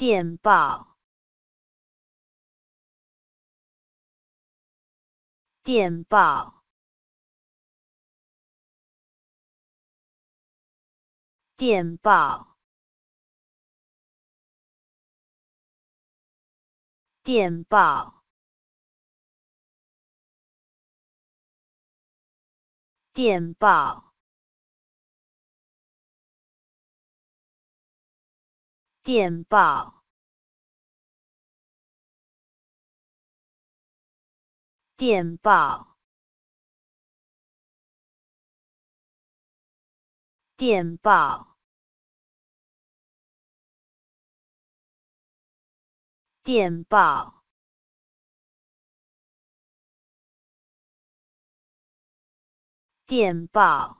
电报，电报，电报，电报，电报。电电报。报电报，电报，电报，电报。